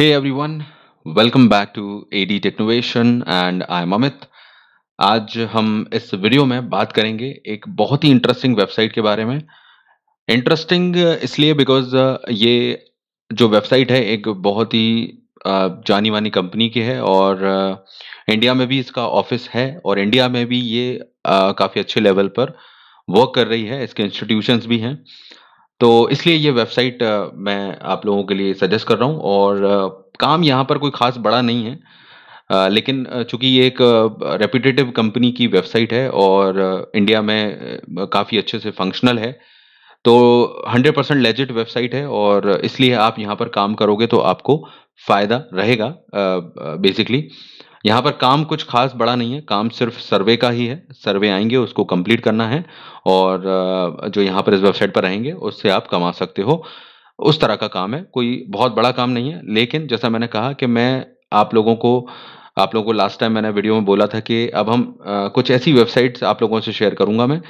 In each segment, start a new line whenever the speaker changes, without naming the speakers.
Hey everyone, welcome back to AD Technovation and am Amit. आज हम इस video में बात करेंगे एक बहुत ही इंटरेस्टिंग वेबसाइट के बारे में इंटरेस्टिंग इसलिए बिकॉज uh, ये जो वेबसाइट है एक बहुत ही uh, जानी मानी कंपनी की है और इंडिया uh, में भी इसका ऑफिस है और इंडिया में भी ये काफ़ी अच्छे लेवल पर वर्क कर रही है इसके इंस्टीट्यूशंस भी हैं तो इसलिए ये वेबसाइट मैं आप लोगों के लिए सजेस्ट कर रहा हूँ और काम यहाँ पर कोई खास बड़ा नहीं है लेकिन चूंकि ये एक रेपिटेटिव कंपनी की वेबसाइट है और इंडिया में काफ़ी अच्छे से फंक्शनल है तो 100% परसेंट लेजिट वेबसाइट है और इसलिए आप यहाँ पर काम करोगे तो आपको फ़ायदा रहेगा बेसिकली यहाँ पर काम कुछ खास बड़ा नहीं है काम सिर्फ सर्वे का ही है सर्वे आएंगे उसको कंप्लीट करना है और जो यहाँ पर इस वेबसाइट पर रहेंगे उससे आप कमा सकते हो उस तरह का काम है कोई बहुत बड़ा काम नहीं है लेकिन जैसा मैंने कहा कि मैं आप लोगों को आप लोगों को लास्ट टाइम मैंने वीडियो में बोला था कि अब हम आ, कुछ ऐसी वेबसाइट्स आप लोगों से शेयर करूंगा मैं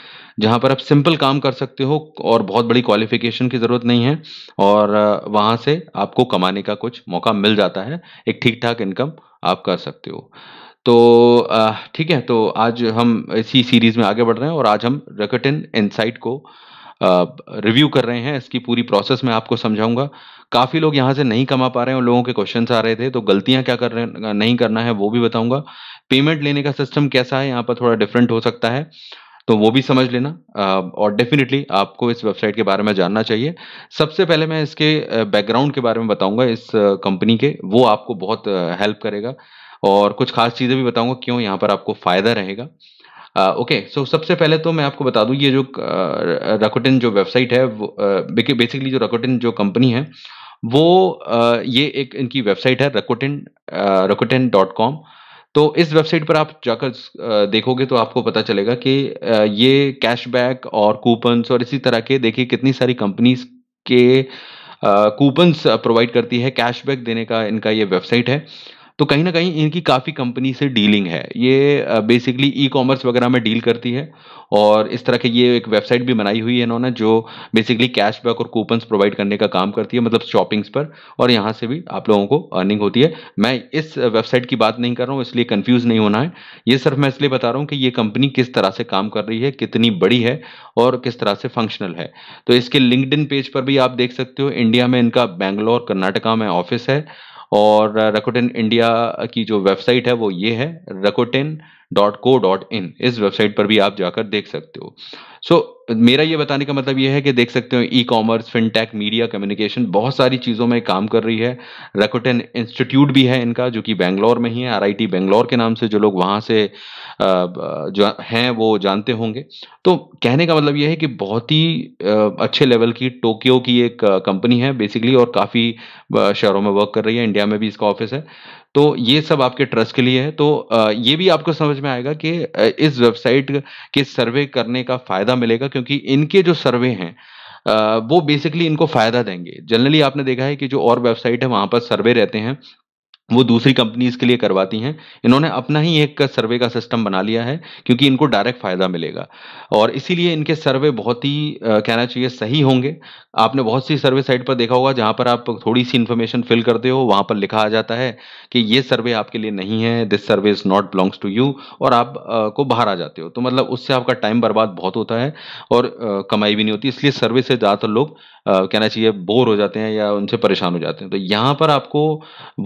जहां पर आप सिंपल काम कर सकते हो और बहुत बड़ी क्वालिफिकेशन की ज़रूरत नहीं है और वहां से आपको कमाने का कुछ मौका मिल जाता है एक ठीक ठाक इनकम आप कर सकते हो तो ठीक है तो आज हम इसी सीरीज में आगे बढ़ रहे हैं और आज हम रेकटिन इनसाइट को रिव्यू कर रहे हैं इसकी पूरी प्रोसेस मैं आपको समझाऊंगा काफ़ी लोग यहाँ से नहीं कमा पा रहे हैं और लोगों के क्वेश्चन आ रहे थे तो गलतियां क्या कर रहे नहीं करना है वो भी बताऊंगा पेमेंट लेने का सिस्टम कैसा है यहाँ पर थोड़ा डिफरेंट हो सकता है तो वो भी समझ लेना और डेफिनेटली आपको इस वेबसाइट के बारे में जानना चाहिए सबसे पहले मैं इसके बैकग्राउंड के बारे में बताऊंगा इस कंपनी के वो आपको बहुत हेल्प करेगा और कुछ खास चीज़ें भी बताऊंगा क्यों यहाँ पर आपको फ़ायदा रहेगा ओके सो okay, so सबसे पहले तो मैं आपको बता दूँ ये जो रकोटिन जो वेबसाइट है वो बेसिकली जो रकोटिन जो कंपनी है वो ये एक इनकी वेबसाइट है रकोटिन रकोटिन डॉट कॉम तो इस वेबसाइट पर आप जाकर देखोगे तो आपको पता चलेगा कि ये कैशबैक और कूपन्स और इसी तरह के देखिए कितनी सारी कंपनीज के कूपन्स प्रोवाइड करती है कैशबैक देने का इनका ये वेबसाइट है तो कहीं ना कहीं इनकी काफ़ी कंपनी से डीलिंग है ये बेसिकली ई कॉमर्स वगैरह में डील करती है और इस तरह के ये एक वेबसाइट भी बनाई हुई है इन्होंने जो बेसिकली कैशबैक और कूपन्स प्रोवाइड करने का काम करती है मतलब शॉपिंग्स पर और यहाँ से भी आप लोगों को अर्निंग होती है मैं इस वेबसाइट की बात नहीं कर रहा हूँ इसलिए कन्फ्यूज़ नहीं होना है ये सिर्फ मैं इसलिए बता रहा हूँ कि ये कंपनी किस तरह से काम कर रही है कितनी बड़ी है और किस तरह से फंक्शनल है तो इसके लिंकड पेज पर भी आप देख सकते हो इंडिया में इनका बैंगलोर कर्नाटका में ऑफिस है और रकोटेन इंडिया की जो वेबसाइट है वो ये है रकोटेन डॉट को डॉट इन इस वेबसाइट पर भी आप जाकर देख सकते हो सो so, मेरा ये बताने का मतलब ये है कि देख सकते हो e commerce fintech media communication बहुत सारी चीज़ों में काम कर रही है रेकोटेन इंस्टीट्यूट भी है इनका जो कि बेंगलोर में ही है आर आई बेंगलोर के नाम से जो लोग वहाँ से जो हैं वो जानते होंगे तो कहने का मतलब ये है कि बहुत ही अच्छे लेवल की टोक्यो की एक कंपनी है बेसिकली और काफ़ी शहरों में वर्क कर रही है इंडिया में भी इसका ऑफिस है तो ये सब आपके ट्रस्ट के लिए है तो ये भी आपको समझ में आएगा कि इस वेबसाइट के सर्वे करने का फायदा मिलेगा क्योंकि इनके जो सर्वे हैं वो बेसिकली इनको फायदा देंगे जनरली आपने देखा है कि जो और वेबसाइट है वहां पर सर्वे रहते हैं वो दूसरी कंपनीज के लिए करवाती हैं इन्होंने अपना ही एक सर्वे का सिस्टम बना लिया है क्योंकि इनको डायरेक्ट फायदा मिलेगा और इसीलिए इनके सर्वे बहुत ही कहना चाहिए सही होंगे आपने बहुत सी सर्वे साइट पर देखा होगा जहां पर आप थोड़ी सी इन्फॉर्मेशन फिल करते हो वहां पर लिखा आ जाता है कि ये सर्वे आपके लिए नहीं है this survey is not belongs to you और आप आ, को बाहर आ जाते हो तो मतलब उससे आपका टाइम बर्बाद बहुत होता है और आ, कमाई भी नहीं होती इसलिए सर्वे से ज़्यादातर लोग कहना चाहिए बोर हो जाते हैं या उनसे परेशान हो जाते हैं तो यहाँ पर आपको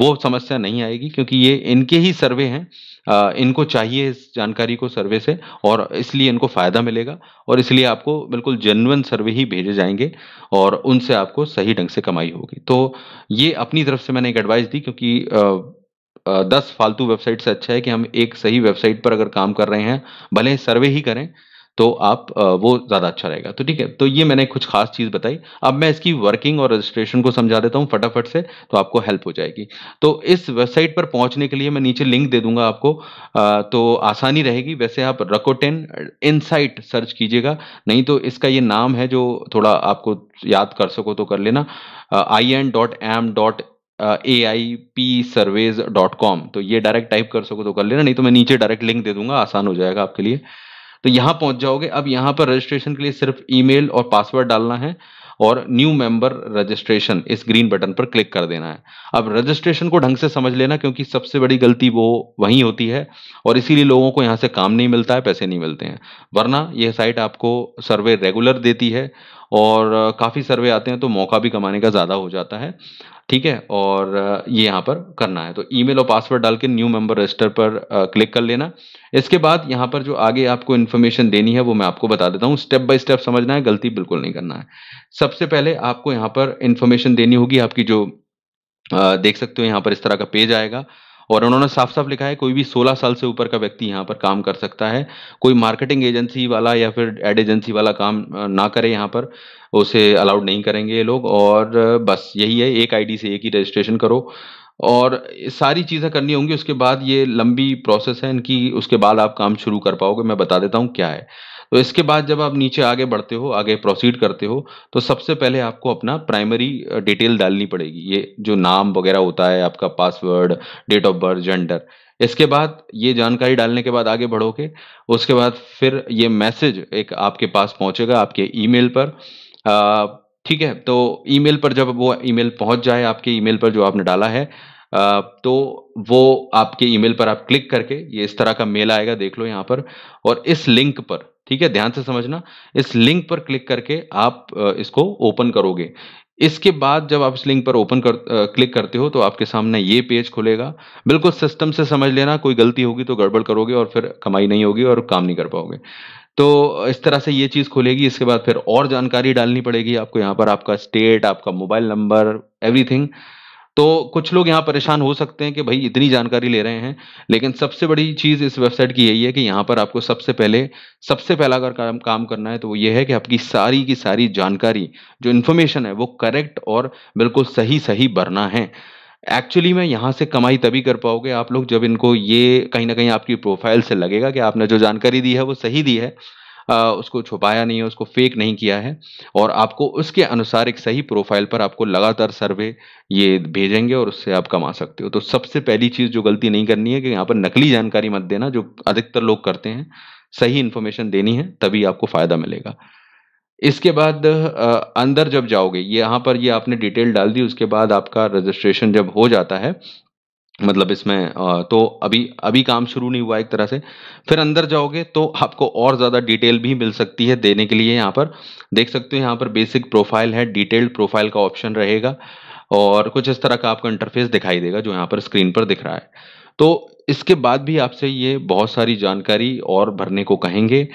वो समस्या समस्या नहीं आएगी क्योंकि ये इनके ही सर्वे हैं इनको चाहिए इस जानकारी को सर्वे से और इसलिए इनको फ़ायदा मिलेगा और इसलिए आपको बिल्कुल जेनवन सर्वे ही भेजे जाएंगे और उनसे आपको सही ढंग से कमाई होगी तो ये अपनी तरफ से मैंने एक एडवाइस दी क्योंकि दस फालतू वेबसाइट से अच्छा है कि हम एक सही वेबसाइट पर अगर काम कर रहे हैं भले सर्वे ही करें तो आप वो ज़्यादा अच्छा रहेगा तो ठीक है तो ये मैंने कुछ खास चीज़ बताई अब मैं इसकी वर्किंग और रजिस्ट्रेशन को समझा देता हूँ फटाफट से तो आपको हेल्प हो जाएगी तो इस वेबसाइट पर पहुँचने के लिए मैं नीचे लिंक दे दूंगा आपको तो आसानी रहेगी वैसे आप रकोटेन इनसाइट सर्च कीजिएगा नहीं तो इसका ये नाम है जो थोड़ा आपको याद कर सको तो कर लेना I N dot M dot A I P surveys dot com तो ये डायरेक्ट टाइप कर सको तो कर लेना नहीं तो मैं नीचे डायरेक्ट लिंक दे दूंगा आसान हो जाएगा आपके लिए तो यहाँ पहुँच जाओगे अब यहाँ पर रजिस्ट्रेशन के लिए सिर्फ ईमेल और पासवर्ड डालना है और न्यू मेंबर रजिस्ट्रेशन इस ग्रीन बटन पर क्लिक कर देना है अब रजिस्ट्रेशन को ढंग से समझ लेना क्योंकि सबसे बड़ी गलती वो वहीं होती है और इसीलिए लोगों को यहाँ से काम नहीं मिलता है पैसे नहीं मिलते हैं वरना यह साइट आपको सर्वे रेगुलर देती है और काफ़ी सर्वे आते हैं तो मौका भी कमाने का ज़्यादा हो जाता है ठीक है और ये यहाँ पर करना है तो ईमेल और पासवर्ड डाल के न्यू मेंबर रजिस्टर पर क्लिक कर लेना इसके बाद यहाँ पर जो आगे आपको इन्फॉर्मेशन देनी है वो मैं आपको बता देता हूँ स्टेप बाय स्टेप समझना है गलती बिल्कुल नहीं करना है सबसे पहले आपको यहाँ पर इन्फॉर्मेशन देनी होगी आपकी जो देख सकते हो यहाँ पर इस तरह का पेज आएगा और उन्होंने साफ साफ लिखा है कोई भी 16 साल से ऊपर का व्यक्ति यहाँ पर काम कर सकता है कोई मार्केटिंग एजेंसी वाला या फिर एड एजेंसी वाला काम ना करे यहाँ पर उसे अलाउड नहीं करेंगे ये लोग और बस यही है एक आईडी से एक ही रजिस्ट्रेशन करो और सारी चीज़ें करनी होंगी उसके बाद ये लंबी प्रोसेस है इनकी उसके बाद आप काम शुरू कर पाओगे मैं बता देता हूँ क्या है तो इसके बाद जब आप नीचे आगे बढ़ते हो आगे प्रोसीड करते हो तो सबसे पहले आपको अपना प्राइमरी डिटेल डालनी पड़ेगी ये जो नाम वगैरह होता है आपका password date of birth gender इसके बाद ये जानकारी डालने के बाद आगे बढ़ोगे उसके बाद फिर ये मैसेज एक आपके पास पहुंचेगा आपके ईमेल पर ठीक है तो ईमेल पर जब वो ईमेल पहुंच जाए आपके ईमेल पर जो आपने डाला है तो वो आपके ईमेल पर आप क्लिक करके ये इस तरह का मेल आएगा देख लो यहाँ पर और इस लिंक पर ठीक है ध्यान से समझना इस लिंक पर क्लिक करके आप इसको ओपन करोगे इसके बाद जब आप इस लिंक पर ओपन कर आ, क्लिक करते हो तो आपके सामने ये पेज खुलेगा बिल्कुल सिस्टम से समझ लेना कोई गलती होगी तो गड़बड़ करोगे और फिर कमाई नहीं होगी और काम नहीं कर पाओगे तो इस तरह से ये चीज़ खुलेगी इसके बाद फिर और जानकारी डालनी पड़ेगी आपको यहाँ पर आपका स्टेट आपका मोबाइल नंबर एवरीथिंग तो कुछ लोग यहाँ परेशान हो सकते हैं कि भाई इतनी जानकारी ले रहे हैं लेकिन सबसे बड़ी चीज़ इस वेबसाइट की यही है कि यहाँ पर आपको सबसे पहले सबसे पहला अगर काम काम करना है तो वो ये है कि आपकी सारी की सारी जानकारी जो इन्फॉर्मेशन है वो करेक्ट और बिल्कुल सही सही भरना है एक्चुअली में यहाँ से कमाई तभी कर पाओगे आप लोग जब इनको ये कहीं ना कहीं आपकी प्रोफाइल से लगेगा कि आपने जो जानकारी दी है वो सही दी है उसको छुपाया नहीं है उसको फेक नहीं किया है और आपको उसके अनुसार एक सही प्रोफाइल पर आपको लगातार सर्वे ये भेजेंगे और उससे आप कमा सकते हो तो सबसे पहली चीज़ जो गलती नहीं करनी है कि यहाँ पर नकली जानकारी मत देना जो अधिकतर लोग करते हैं सही इन्फॉर्मेशन देनी है तभी आपको फ़ायदा मिलेगा इसके बाद अंदर जब जाओगे यहाँ पर ये आपने डिटेल डाल दी उसके बाद आपका रजिस्ट्रेशन जब हो जाता है मतलब इसमें तो अभी अभी काम शुरू नहीं हुआ एक तरह से फिर अंदर जाओगे तो आपको और ज़्यादा डिटेल भी मिल सकती है देने के लिए यहाँ पर देख सकते हो यहाँ पर बेसिक प्रोफाइल है डिटेल्ड प्रोफाइल का ऑप्शन रहेगा और कुछ इस तरह का आपको इंटरफेस दिखाई देगा जो यहाँ पर स्क्रीन पर दिख रहा है तो इसके बाद भी आपसे ये बहुत सारी जानकारी और भरने को कहेंगे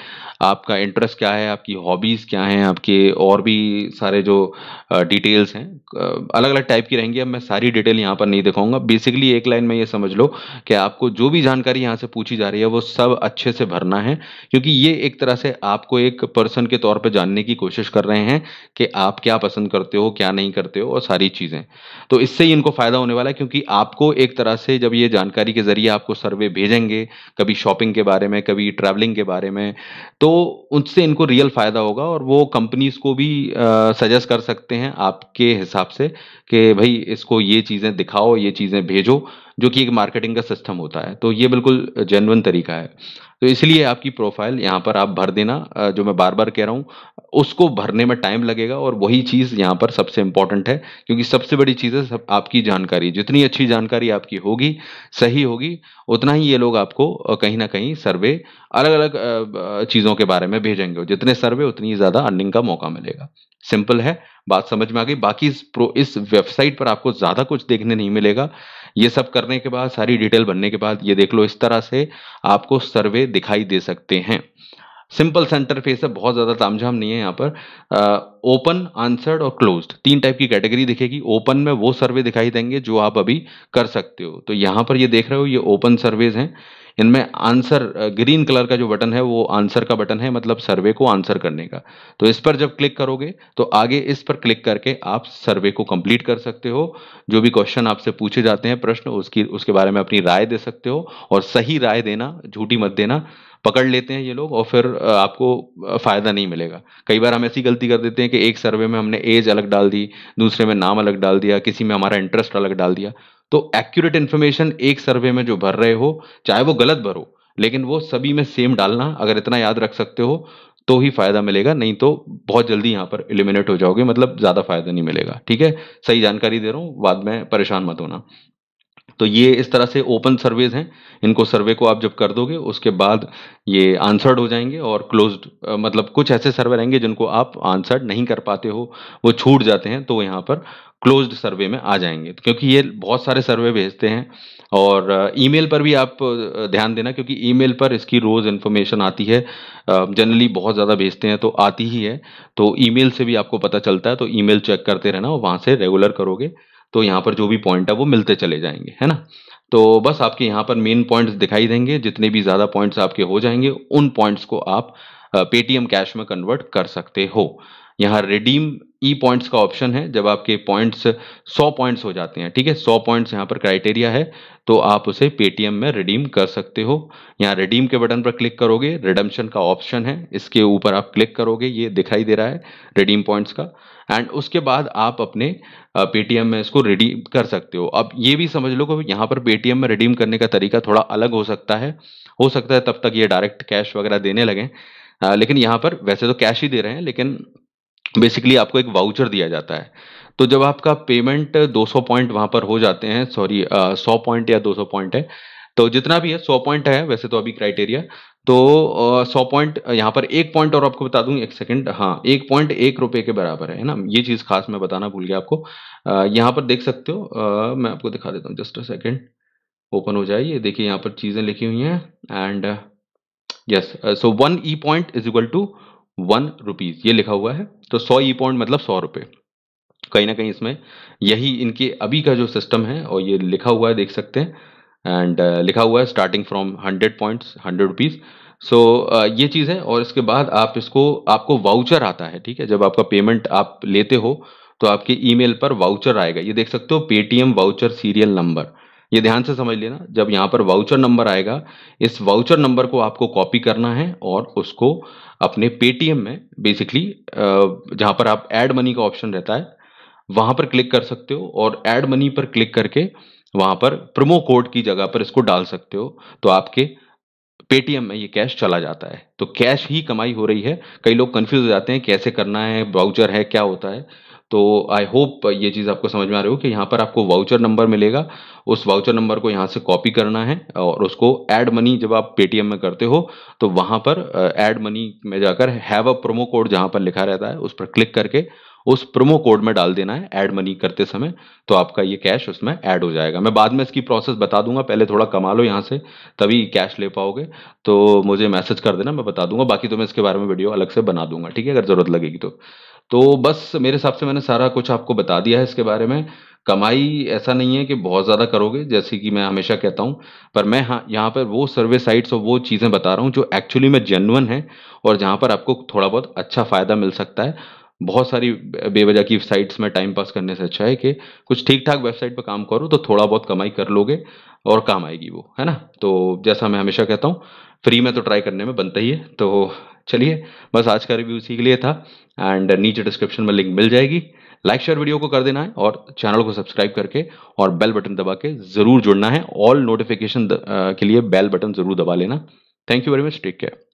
आपका इंटरेस्ट क्या है आपकी हॉबीज़ क्या हैं आपके और भी सारे जो डिटेल्स हैं अलग अलग टाइप की रहेंगी अब मैं सारी डिटेल यहाँ पर नहीं दिखाऊंगा बेसिकली एक लाइन में ये समझ लो कि आपको जो भी जानकारी यहाँ से पूछी जा रही है वो सब अच्छे से भरना है क्योंकि ये एक तरह से आपको एक पर्सन के तौर पर जानने की कोशिश कर रहे हैं कि आप क्या पसंद करते हो क्या नहीं करते हो और सारी चीज़ें तो इससे ही इनको फ़ायदा होने वाला है क्योंकि आपको एक तरह से जब ये जानकारी के ज़रिए आपको सर्वे भेजेंगे कभी शॉपिंग के बारे में कभी ट्रैवलिंग के बारे में तो उससे इनको रियल फ़ायदा होगा और वो कंपनीज को भी सजेस्ट कर सकते हैं आपके हिसाब से कि भाई इसको ये चीज़ें दिखाओ ये चीज़ें भेजो जो कि एक मार्केटिंग का सिस्टम होता है तो ये बिल्कुल जेनवन तरीका है तो इसलिए आपकी प्रोफाइल यहाँ पर आप भर देना जो मैं बार बार कह रहा हूँ उसको भरने में टाइम लगेगा और वही चीज़ यहाँ पर सबसे इंपॉर्टेंट है क्योंकि सबसे बड़ी चीज़ है सब आपकी जानकारी जितनी अच्छी जानकारी आपकी होगी सही होगी उतना ही ये लोग आपको कहीं ना कहीं सर्वे अलग अलग चीज़ों के बारे में भेजेंगे जितने सर्वे उतनी ज़्यादा अर्निंग का मौका मिलेगा सिंपल है बात समझ में आ गई बाकी इस प्रो इस वेबसाइट पर आपको ज़्यादा कुछ देखने नहीं मिलेगा ये सब करने के बाद सारी डिटेल बनने के बाद ये देख लो इस तरह से आपको सर्वे दिखाई दे सकते हैं सिंपल सेंटर फेस है बहुत ज़्यादा तामझाम नहीं है यहाँ पर ओपन आंसर्ड और क्लोज तीन टाइप की कैटेगरी दिखेगी ओपन में वो सर्वे दिखाई देंगे जो आप अभी कर सकते हो तो यहाँ पर ये देख रहे हो ये ओपन सर्वेज हैं इनमें आंसर ग्रीन कलर का जो बटन है वो आंसर का बटन है मतलब सर्वे को आंसर करने का तो इस पर जब क्लिक करोगे तो आगे इस पर क्लिक करके आप सर्वे को कंप्लीट कर सकते हो जो भी क्वेश्चन आपसे पूछे जाते हैं प्रश्न उसकी उसके बारे में अपनी राय दे सकते हो और सही राय देना झूठी मत देना पकड़ लेते हैं ये लोग और फिर आपको फ़ायदा नहीं मिलेगा कई बार हम ऐसी गलती कर देते हैं कि एक सर्वे में हमने एज अलग डाल दी दूसरे में नाम अलग डाल दिया किसी में हमारा इंटरेस्ट अलग डाल दिया तो एक्यूरेट इन्फॉर्मेशन एक सर्वे में जो भर रहे हो चाहे वो गलत भरो लेकिन वो सभी में सेम डालना अगर इतना याद रख सकते हो तो ही फायदा मिलेगा नहीं तो बहुत जल्दी यहाँ पर एलिमिनेट हो जाओगे मतलब ज़्यादा फायदा नहीं मिलेगा ठीक है सही जानकारी दे रहा हूँ बाद में परेशान मत होना तो ये इस तरह से ओपन सर्वेज हैं इनको सर्वे को आप जब कर दोगे उसके बाद ये आंसर्ड हो जाएंगे और क्लोज्ड मतलब कुछ ऐसे सर्वे रहेंगे जिनको आप आंसर्ड नहीं कर पाते हो वो छूट जाते हैं तो यहाँ पर क्लोज्ड सर्वे में आ जाएंगे तो क्योंकि ये बहुत सारे सर्वे भेजते हैं और ईमेल पर भी आप ध्यान देना क्योंकि ईमेल पर इसकी रोज़ इन्फॉर्मेशन आती है जनरली बहुत ज़्यादा भेजते हैं तो आती ही है तो ईमेल से भी आपको पता चलता है तो ईमेल चेक करते रहना और वहाँ से रेगुलर करोगे तो यहाँ पर जो भी पॉइंट है वो मिलते चले जाएंगे है ना तो बस आपके यहाँ पर मेन पॉइंट्स दिखाई देंगे जितने भी ज़्यादा पॉइंट्स आपके हो जाएंगे उन पॉइंट्स को आप पेटीएम कैश में कन्वर्ट कर सकते हो यहाँ रिडीम ई पॉइंट्स का ऑप्शन है जब आपके पॉइंट्स 100 पॉइंट्स हो जाते हैं ठीक है 100 पॉइंट्स यहाँ पर क्राइटेरिया है तो आप उसे पेटीएम में रिडीम कर सकते हो यहाँ रिडीम के बटन पर क्लिक करोगे रिडम्शन का ऑप्शन है इसके ऊपर आप क्लिक करोगे ये दिखाई दे रहा है रिडीम पॉइंट्स का एंड उसके बाद आप अपने पेटीएम में इसको रिडीम कर सकते हो अब ये भी समझ लो कि यहाँ पर पेटीएम में रिडीम करने का तरीका थोड़ा अलग हो सकता है हो सकता है तब तक ये डायरेक्ट कैश वगैरह देने लगें आ, हाँ, लेकिन यहाँ पर वैसे तो कैश ही दे रहे हैं लेकिन बेसिकली आपको एक वाउचर दिया जाता है तो जब आपका पेमेंट 200 पॉइंट वहां पर हो जाते हैं सॉरी 100 पॉइंट या 200 पॉइंट है तो जितना भी है 100 पॉइंट है वैसे तो अभी क्राइटेरिया तो सौ पॉइंट यहाँ पर एक पॉइंट और आपको बता दूं एक सेकंड हाँ एक पॉइंट एक रुपए के बराबर है ना ये चीज़ खास मैं बताना भूल गया आपको यहाँ पर देख सकते हो आ, मैं आपको दिखा देता हूँ जस्ट अ सेकेंड ओपन हो जाए ये देखिए यहाँ पर चीज़ें लिखी हुई हैं and yes so one E point is equal to one rupees ये लिखा हुआ है तो सौ ई e पॉइंट मतलब सौ रुपये कहीं ना कहीं इसमें यही इनके अभी का जो सिस्टम है और ये लिखा हुआ है देख सकते हैं एंड uh, लिखा हुआ है starting from hundred points hundred rupees so ये चीज़ है और इसके बाद आप इसको आपको वाउचर आता है ठीक है जब आपका पेमेंट आप लेते हो तो आपके ईमेल पर वाउचर आएगा ये देख सकते हो पेटीएम वाउचर सीरियल नंबर ये ध्यान से समझ लेना जब यहाँ पर वाउचर नंबर आएगा इस वाउचर नंबर को आपको कॉपी करना है और उसको अपने पेटीएम में बेसिकली जहाँ पर आप ऐड मनी का ऑप्शन रहता है वहाँ पर क्लिक कर सकते हो और ऐड मनी पर क्लिक करके वहाँ पर प्रोमो कोड की जगह पर इसको डाल सकते हो तो आपके पेटीएम में ये कैश चला जाता है तो कैश ही कमाई हो रही है कई लोग कंफ्यूज हो जाते हैं कैसे करना है ब्राउचर है क्या होता है तो आई होप ये चीज़ आपको समझ में आ रही हो कि यहाँ पर आपको वाउचर नंबर मिलेगा उस वाउचर नंबर को यहाँ से कॉपी करना है और उसको एड मनी जब आप पेटीएम में करते हो तो वहाँ पर एड मनी में जाकर हैव अ प्रोमो कोड जहाँ पर लिखा रहता है उस पर क्लिक करके उस प्रोमो कोड में डाल देना है ऐड मनी करते समय तो आपका ये कैश उसमें ऐड हो जाएगा मैं बाद में इसकी प्रोसेस बता दूंगा पहले थोड़ा कमा लो यहाँ से तभी कैश ले पाओगे तो मुझे मैसेज कर देना मैं बता दूंगा बाकी तो मैं इसके बारे में वीडियो अलग से बना दूंगा ठीक है अगर ज़रूरत लगेगी तो तो बस मेरे हिसाब से मैंने सारा कुछ आपको बता दिया है इसके बारे में कमाई ऐसा नहीं है कि बहुत ज़्यादा करोगे जैसे कि मैं हमेशा कहता हूँ पर मैं हाँ यहाँ पर वो सर्वे साइट्स और वो चीज़ें बता रहा हूँ जो एक्चुअली में जेनुअन है और जहाँ पर आपको थोड़ा बहुत अच्छा फ़ायदा मिल सकता है बहुत सारी बेवजह की साइट्स में टाइम पास करने से अच्छा है कि कुछ ठीक ठाक वेबसाइट पर काम करो तो थोड़ा बहुत कमाई कर लोगे और काम आएगी वो है ना तो जैसा मैं हमेशा कहता हूँ फ्री में तो ट्राई करने में बनता ही है तो चलिए बस आज का रिव्यू इसी के लिए था एंड नीचे डिस्क्रिप्शन में लिंक मिल जाएगी लाइक शेयर वीडियो को कर देना है और चैनल को सब्सक्राइब करके और बेल बटन दबा के ज़रूर जुड़ना है ऑल नोटिफिकेशन के लिए बेल बटन ज़रूर दबा लेना thank you very much take care